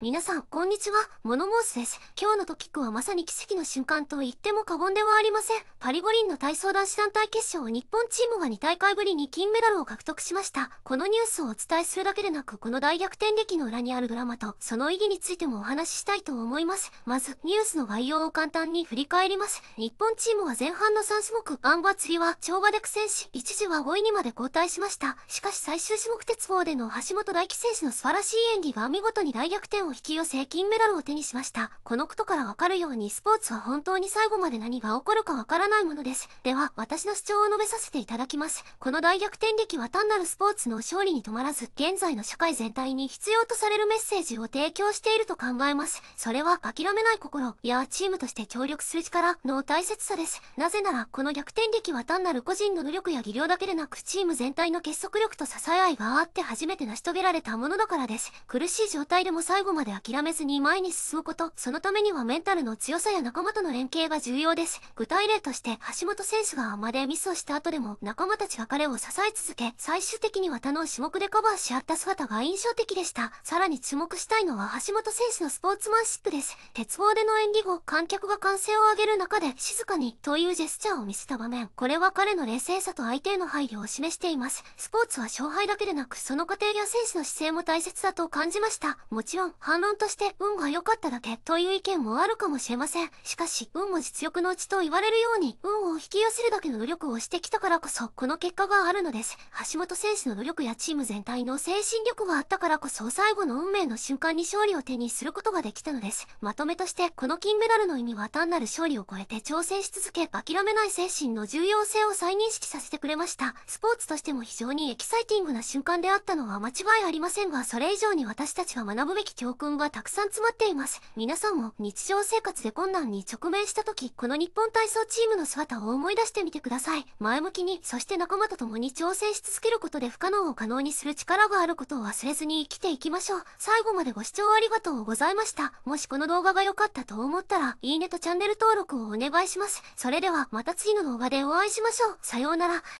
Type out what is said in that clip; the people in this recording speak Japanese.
皆さん、こんにちは。モノモースです。今日のトピックはまさに奇跡の瞬間と言っても過言ではありません。パリ五輪の体操男子団体決勝を日本チームが2大会ぶりに金メダルを獲得しました。このニュースをお伝えするだけでなく、この大逆転劇の裏にあるドラマと、その意義についてもお話ししたいと思います。まず、ニュースの概要を簡単に振り返ります。日本チームは前半の3種目、アンバツリは跳馬で苦戦し、一時は5位にまで交代しました。しかし最終種目鉄棒での橋本大輝選手の素晴らしい演技が見事に大逆転をを引き寄せ金メダルを手にしました。このことからわかるようにスポーツは本当に最後まで何が起こるかわからないものです。では、私の主張を述べさせていただきます。この大逆転劇は単なるスポーツの勝利に止まらず、現在の社会全体に必要とされるメッセージを提供していると考えます。それは諦めない心、いや、チームとして協力する力の大切さです。なぜなら、この逆転劇は単なる個人の努力や技量だけでなく、チーム全体の結束力と支え合いがあって初めて成し遂げられたものだからです。苦しい状態でも最後までまで諦めずに前に進むこと、そのためにはメンタルの強さや仲間との連携が重要です。具体例として、橋本選手がアでミスをした後でも、仲間たちが彼を支え続け、最終的には他の種目でカバーし合った姿が印象的でした。さらに注目したいのは橋本選手のスポーツマンシップです。鉄棒での演技後、観客が歓声を上げる中で、静かに、というジェスチャーを見せた場面。これは彼の冷静さと相手への配慮を示しています。スポーツは勝敗だけでなく、その過程や選手の姿勢も大切だと感じました。もちろん、反論として運が良かっただけという意見もあるかもしれません。しかし、運も実力のうちと言われるように、運を引き寄せるだけの努力をしてきたからこそ、この結果があるのです。橋本選手の努力やチーム全体の精神力があったからこそ、最後の運命の瞬間に勝利を手にすることができたのです。まとめとして、この金メダルの意味は単なる勝利を超えて挑戦し続け、諦めない精神の重要性を再認識させてくれました。スポーツとしても非常にエキサイティングな瞬間であったのは間違いありませんが、それ以上に私たちが学ぶべき教訓がたくさん詰まっています。皆さんも日常生活で困難に直面した時、この日本体操チームの姿を思い出してみてください。前向きに、そして仲間と共に挑戦し続けることで不可能を可能にする力があることを忘れずに生きていきましょう。最後までご視聴ありがとうございました。もしこの動画が良かったと思ったら、いいねとチャンネル登録をお願いします。それではまた次の動画でお会いしましょう。さようなら。